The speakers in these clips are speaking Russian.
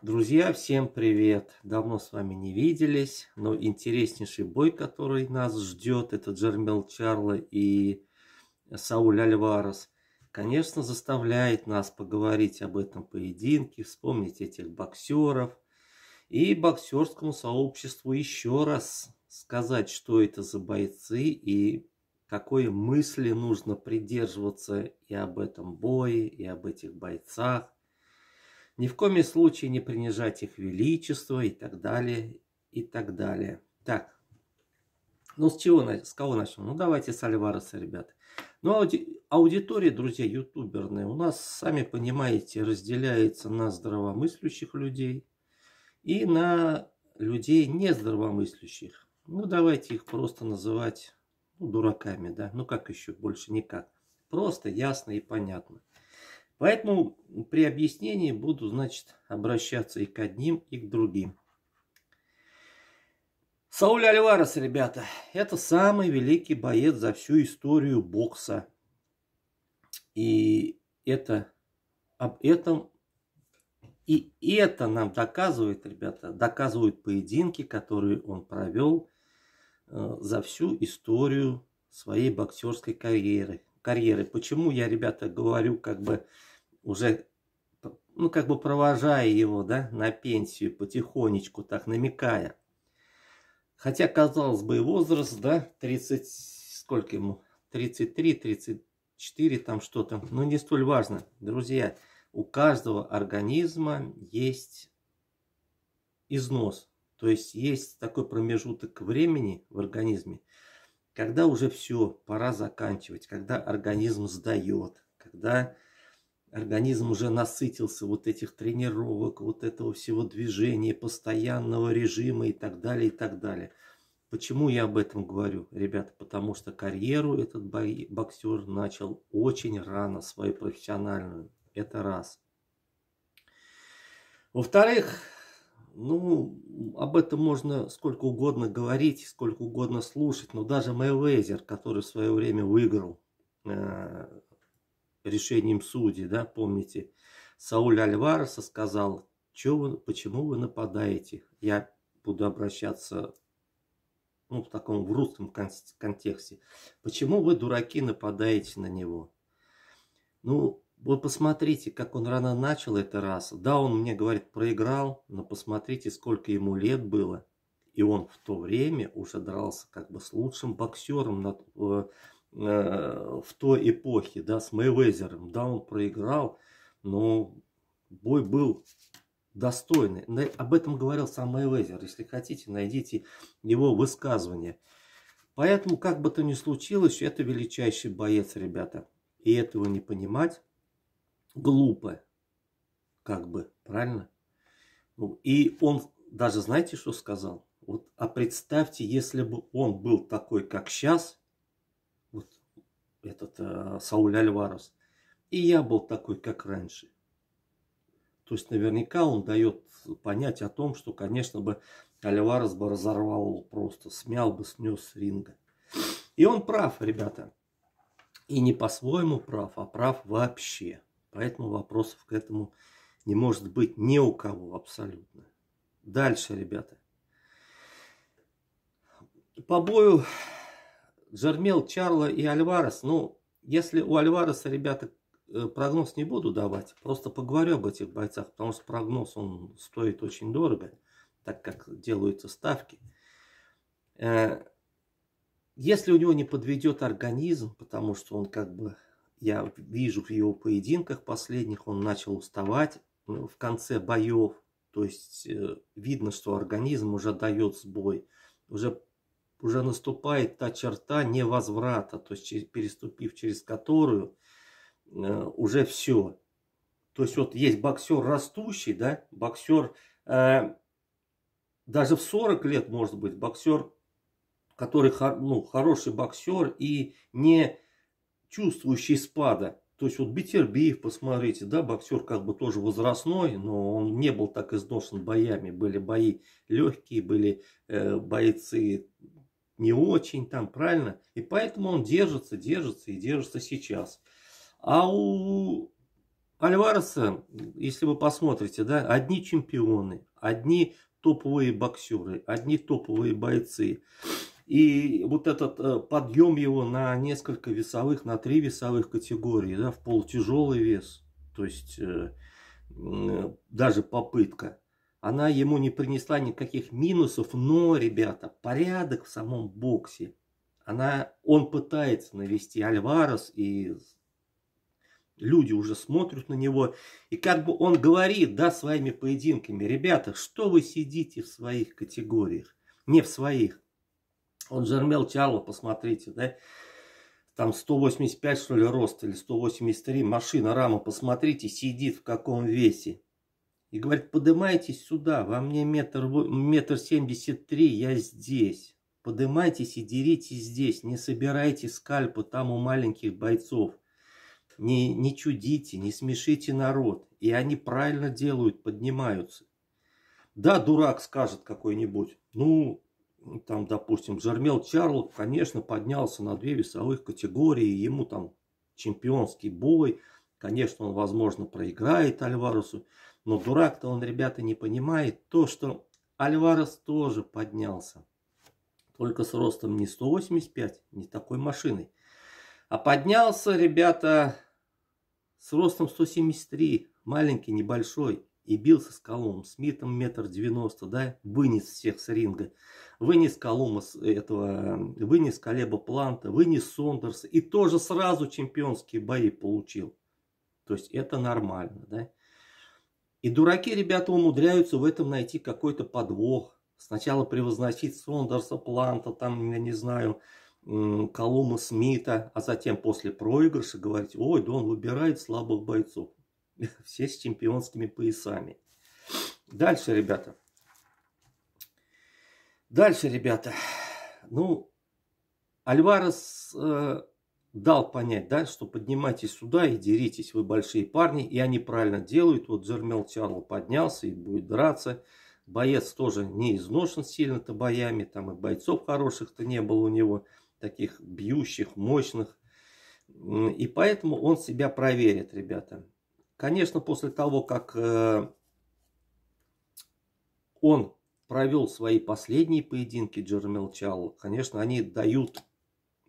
Друзья, всем привет! Давно с вами не виделись, но интереснейший бой, который нас ждет, это Джермел Чарло и Сауль Альварес, конечно, заставляет нас поговорить об этом поединке, вспомнить этих боксеров и боксерскому сообществу еще раз сказать, что это за бойцы и какой мысли нужно придерживаться и об этом бое, и об этих бойцах, ни в коем случае не принижать их величество и так далее, и так далее. Так, ну с чего, с кого начнем? Ну давайте с Альвареса, ребята. Ну ауди, аудитория, друзья, ютуберная, у нас, сами понимаете, разделяется на здравомыслящих людей и на людей нездравомыслящих. Ну давайте их просто называть ну, дураками, да, ну как еще, больше никак. Просто, ясно и понятно. Поэтому при объяснении буду, значит, обращаться и к одним, и к другим. Сауль Альварес, ребята, это самый великий боец за всю историю бокса. И это об этом и это нам доказывает, ребята, доказывают поединки, которые он провел э, за всю историю своей боксерской карьеры. карьеры. Почему я, ребята, говорю как бы уже, ну, как бы провожая его, да, на пенсию потихонечку, так намекая. Хотя, казалось бы, возраст, да, 30, сколько ему, 33, 34, там что-то, ну, не столь важно, друзья. У каждого организма есть износ, то есть есть такой промежуток времени в организме, когда уже все, пора заканчивать, когда организм сдает, когда Организм уже насытился вот этих тренировок, вот этого всего движения, постоянного режима и так далее, и так далее. Почему я об этом говорю, ребята? Потому что карьеру этот боксер начал очень рано, свою профессиональную. Это раз. Во-вторых, ну, об этом можно сколько угодно говорить, сколько угодно слушать, но даже Мэйвезер, который в свое время выиграл э, решением судьи, да, помните, Сауль Альвареса сказал, вы, почему вы нападаете? Я буду обращаться ну, в таком в русском кон контексте. Почему вы, дураки, нападаете на него? Ну, вы посмотрите, как он рано начал это раз. Да, он мне говорит, проиграл, но посмотрите, сколько ему лет было. И он в то время уже дрался как бы с лучшим боксером на, э, Э, в той эпохе, да, с Мэйвезером. Да, он проиграл, но бой был достойный. Об этом говорил сам Мэйвезер. Если хотите, найдите его высказывание. Поэтому, как бы то ни случилось, это величайший боец, ребята. И этого не понимать глупо, как бы, правильно? Ну, и он даже, знаете, что сказал? Вот, а представьте, если бы он был такой, как сейчас, этот э, Сауль Альварес. И я был такой, как раньше. То есть наверняка он дает понять о том, что, конечно бы, Альварес бы разорвал просто, смял бы, снес ринга. И он прав, ребята. И не по-своему прав, а прав вообще. Поэтому вопросов к этому не может быть ни у кого абсолютно. Дальше, ребята. По бою Жермел, Чарло и Альварес, ну, если у Альвареса, ребята, э, прогноз не буду давать, просто поговорю об этих бойцах, потому что прогноз, он стоит очень дорого, так как делаются ставки. Э, если у него не подведет организм, потому что он как бы, я вижу в его поединках последних, он начал уставать ну, в конце боев, то есть э, видно, что организм уже дает сбой, уже уже наступает та черта невозврата, то есть переступив через которую э, уже все. То есть вот есть боксер растущий, да, боксер э, даже в 40 лет может быть, боксер, который ну, хороший боксер и не чувствующий спада. То есть вот Бетербиев, посмотрите, да, боксер как бы тоже возрастной, но он не был так изношен боями. Были бои легкие, были э, бойцы не очень там, правильно? И поэтому он держится, держится и держится сейчас. А у Альвареса, если вы посмотрите, да, одни чемпионы, одни топовые боксеры, одни топовые бойцы. И вот этот э, подъем его на несколько весовых, на три весовых категории, да, в полутяжелый вес, то есть э, э, даже попытка она ему не принесла никаких минусов, но, ребята, порядок в самом боксе. Она, он пытается навести Альварес, и люди уже смотрят на него. И как бы он говорит, да, своими поединками, ребята, что вы сидите в своих категориях? Не в своих. Он Жермел Чарло, посмотрите, да, там 185, что ли, рост, или 183, машина, рама, посмотрите, сидит в каком весе. И говорит, поднимайтесь сюда, во мне метр, метр семьдесят три, я здесь. Поднимайтесь и деритесь здесь, не собирайте скальпы там у маленьких бойцов. Не, не чудите, не смешите народ. И они правильно делают, поднимаются. Да, дурак скажет какой-нибудь. Ну, там, допустим, Жермел Чарлов, конечно, поднялся на две весовых категории, ему там чемпионский бой, конечно, он, возможно, проиграет Альварусу, но дурак-то он, ребята, не понимает то, что Альварес тоже поднялся. Только с ростом не 185, не такой машиной. А поднялся, ребята, с ростом 173, маленький, небольшой. И бился с Колумбом, Смитом метр девяносто, да, вынес всех с ринга. Вынес Колумба с этого, вынес Колеба Планта, вынес Сондерса. И тоже сразу чемпионские бои получил. То есть это нормально, да. И дураки, ребята, умудряются в этом найти какой-то подвох. Сначала превозносить Сондерса, Планта, там, я не знаю, Колума Смита, а затем после проигрыша говорить, ой, да он выбирает слабых бойцов. Все с чемпионскими поясами. Дальше, ребята. Дальше, ребята. Ну, Альварес э, дал понять, да, что поднимайтесь сюда и деритесь, вы большие парни, и они правильно делают. Вот Джермел Чарло поднялся и будет драться. Боец тоже не изношен сильно-то боями, там и бойцов хороших-то не было у него, таких бьющих, мощных. И поэтому он себя проверит, ребята. Конечно, после того, как э, он провел свои последние поединки Джермел Чалл, конечно, они дают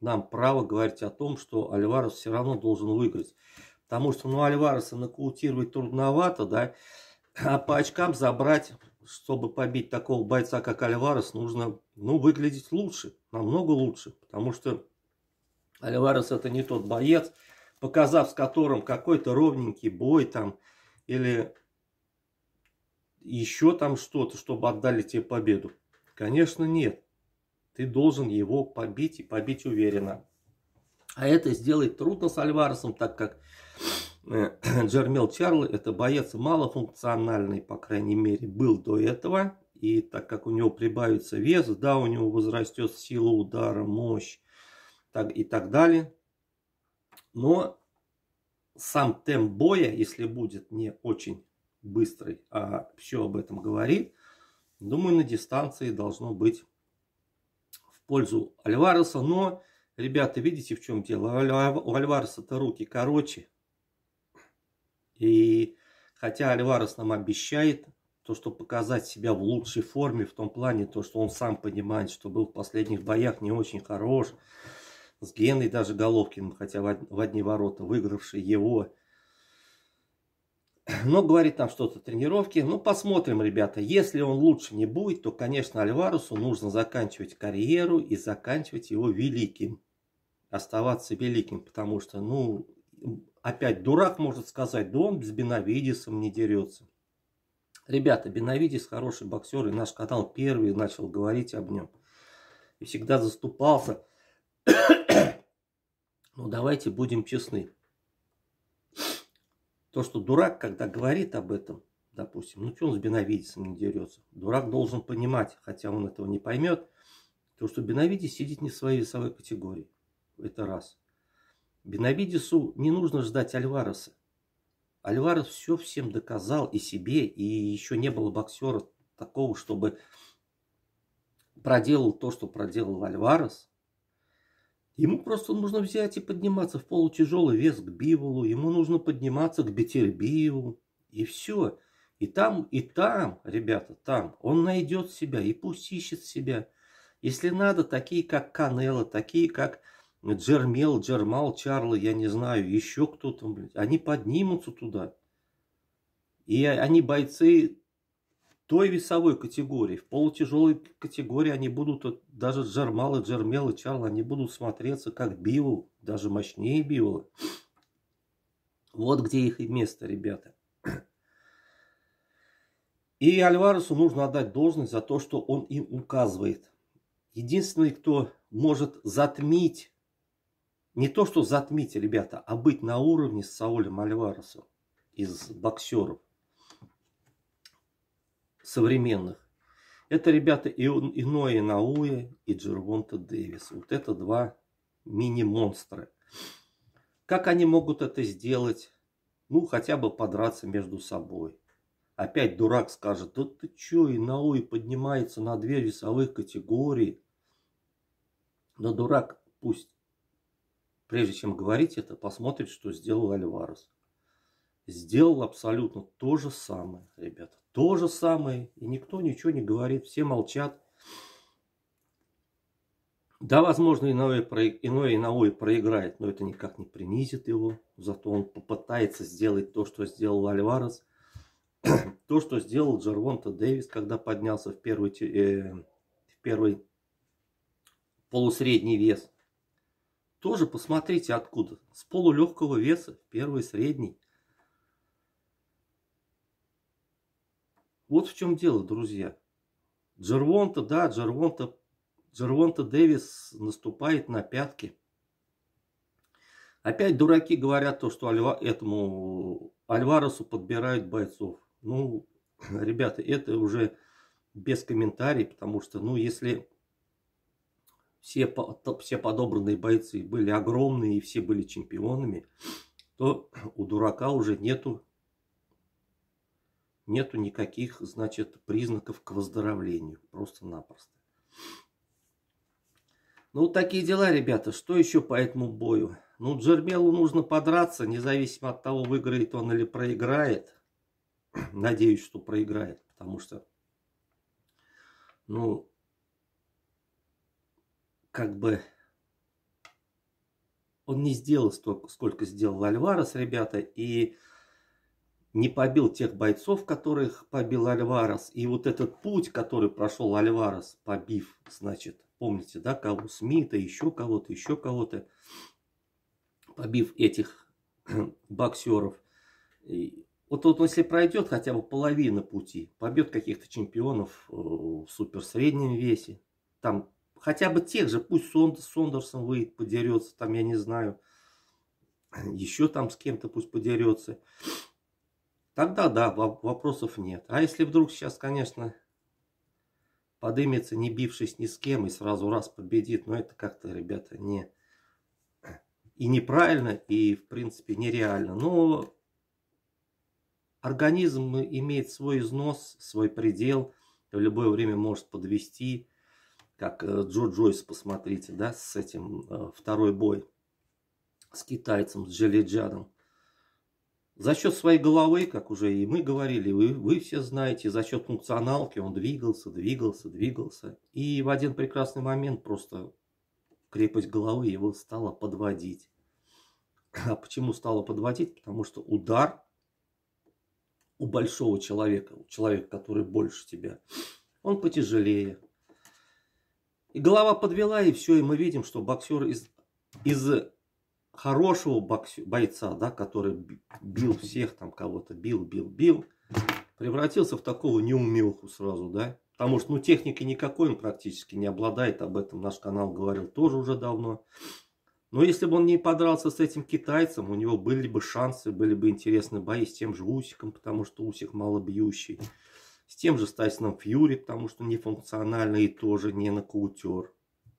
нам право говорить о том, что Альварес все равно должен выиграть. Потому что, ну, Альвареса нокаутировать трудновато, да, а по очкам забрать, чтобы побить такого бойца, как Альварес, нужно, ну, выглядеть лучше, намного лучше. Потому что Альварес это не тот боец, показав с которым какой-то ровненький бой там, или еще там что-то, чтобы отдали тебе победу. Конечно, нет. Ты должен его побить и побить уверенно. А это сделать трудно с Альваресом, так как э, Джермел Чарли это боец малофункциональный, по крайней мере, был до этого. И так как у него прибавится вес, да, у него возрастет сила удара, мощь так, и так далее. Но сам темп боя, если будет не очень быстрый, а все об этом говорит, думаю, на дистанции должно быть пользу Альвареса. Но, ребята, видите, в чем дело? У Альвареса-то руки короче. И хотя Альварес нам обещает то, что показать себя в лучшей форме, в том плане, то, что он сам понимает, что был в последних боях не очень хорош, с Геной даже Головкиным, хотя в одни ворота, выигравший его, но ну, говорит там что-то тренировки. Ну, посмотрим, ребята. Если он лучше не будет, то, конечно, Альварусу нужно заканчивать карьеру и заканчивать его великим. Оставаться великим, потому что, ну, опять дурак может сказать, да он с Бенавидисом не дерется. Ребята, Бенавидис хороший боксер, и наш канал первый начал говорить об нем. И всегда заступался. ну, давайте будем честны. Просто дурак, когда говорит об этом, допустим, ну что он с беновидисом не дерется? Дурак должен понимать, хотя он этого не поймет, то, что Беновидис сидит не в своей весовой категории. Это раз. Беновидису не нужно ждать Альвареса. Альварес все всем доказал и себе, и еще не было боксера такого, чтобы проделал то, что проделал Альварес, Ему просто нужно взять и подниматься в полутяжелый вес к Биволу, ему нужно подниматься к Бетельбиеву, и все. И там, и там, ребята, там, он найдет себя, и пусть ищет себя. Если надо, такие как Канела, такие как Джермел, Джермал, Чарло, я не знаю, еще кто там, они поднимутся туда. И они бойцы той весовой категории, в полутяжелой категории они будут, даже Джермал и Джермел и они будут смотреться как Бивол, даже мощнее Бивола. Вот где их и место, ребята. И Альваресу нужно отдать должность за то, что он им указывает. Единственный, кто может затмить, не то что затмить, ребята, а быть на уровне с Саулем Альваресом из боксеров, современных. Это ребята и Иное Науэ и Джервонта Дэвис. Вот это два мини-монстра. Как они могут это сделать? Ну, хотя бы подраться между собой. Опять дурак скажет, да ты чё, и Науи поднимается на две весовых категории. Но дурак пусть, прежде чем говорить это, посмотрит, что сделал Альварес сделал абсолютно то же самое, ребята. То же самое. И никто ничего не говорит, все молчат. Да, возможно, иное, иное иное проиграет, но это никак не принизит его. Зато он попытается сделать то, что сделал Альварес. то, что сделал Джервонта Дэвис, когда поднялся в первый, э, в первый полусредний вес. Тоже посмотрите откуда. С полулегкого веса в первый средний. Вот в чем дело, друзья. Джервонта, да, Джервонта, Джервонта Дэвис наступает на пятки. Опять дураки говорят то, что Альва, этому Альваресу подбирают бойцов. Ну, ребята, это уже без комментариев, потому что, ну, если все, все подобранные бойцы были огромные и все были чемпионами, то у дурака уже нету нету никаких, значит, признаков к выздоровлению. Просто-напросто. Ну, вот такие дела, ребята. Что еще по этому бою? Ну, Джермелу нужно подраться, независимо от того, выиграет он или проиграет. Надеюсь, что проиграет, потому что, ну, как бы он не сделал столько, сколько сделал Альварес, ребята, и не побил тех бойцов, которых побил Альварес. И вот этот путь, который прошел Альварес, побив, значит, помните, да, кого Смита, еще кого-то, еще кого-то, побив этих боксеров. И вот, вот если пройдет хотя бы половина пути, побьет каких-то чемпионов э, в суперсреднем весе, там хотя бы тех же, пусть Сонд, Сондерсон выйдет, подерется, там, я не знаю, еще там с кем-то пусть подерется – Тогда да, вопросов нет. А если вдруг сейчас, конечно, подымется, не бившись ни с кем, и сразу раз победит, но ну, это как-то, ребята, не... И неправильно, и, в принципе, нереально. Но организм имеет свой износ, свой предел, в любое время может подвести, как э, Джо Джойс, посмотрите, да, с этим э, второй бой с китайцем, с Джелиджадом. За счет своей головы, как уже и мы говорили, вы, вы все знаете, за счет функционалки он двигался, двигался, двигался. И в один прекрасный момент просто крепость головы его стала подводить. А почему стала подводить? Потому что удар у большого человека, у человека, который больше тебя, он потяжелее. И голова подвела, и все, и мы видим, что боксер из, из хорошего боксю, бойца, да, который бил всех, там кого-то бил, бил, бил, превратился в такого неумелку сразу, да. Потому что, ну, техники никакой он практически не обладает, об этом наш канал говорил тоже уже давно. Но если бы он не подрался с этим китайцем, у него были бы шансы, были бы интересные бои с тем же Усиком, потому что Усик малобьющий. С тем же Стайсоном Фьюри, потому что нефункциональный и тоже не нокаутер,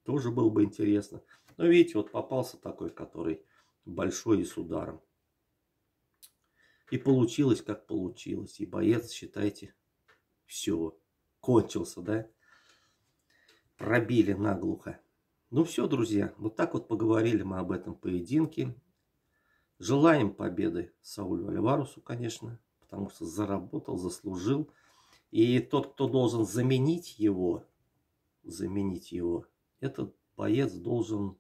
Тоже было бы интересно. Но видите, вот попался такой, который большой и с ударом. И получилось, как получилось. И боец, считайте, все, кончился, да? Пробили наглухо. Ну все, друзья, вот так вот поговорили мы об этом поединке. Желаем победы Саулю Альварусу, конечно, потому что заработал, заслужил. И тот, кто должен заменить его, заменить его, этот боец должен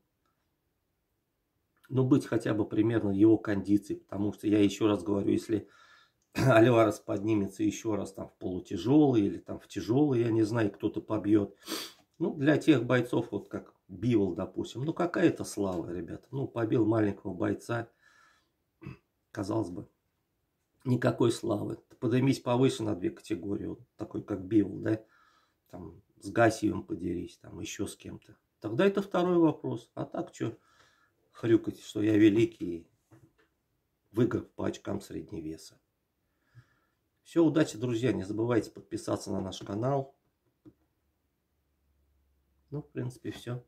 ну, быть хотя бы примерно его кондиции, потому что я еще раз говорю, если Альварес поднимется еще раз там в полутяжелый или там в тяжелый, я не знаю, кто-то побьет. Ну, для тех бойцов, вот как Бивол, допустим, ну, какая-то слава, ребята. Ну, побил маленького бойца, казалось бы, никакой славы. Поднимись повыше на две категории, вот такой как Бивол, да, там с Гасиевым подерись, там еще с кем-то. Тогда это второй вопрос. А так что? хрюкать, что я великий, выгод по очкам среднего веса. Все, удачи, друзья. Не забывайте подписаться на наш канал. Ну, в принципе, все.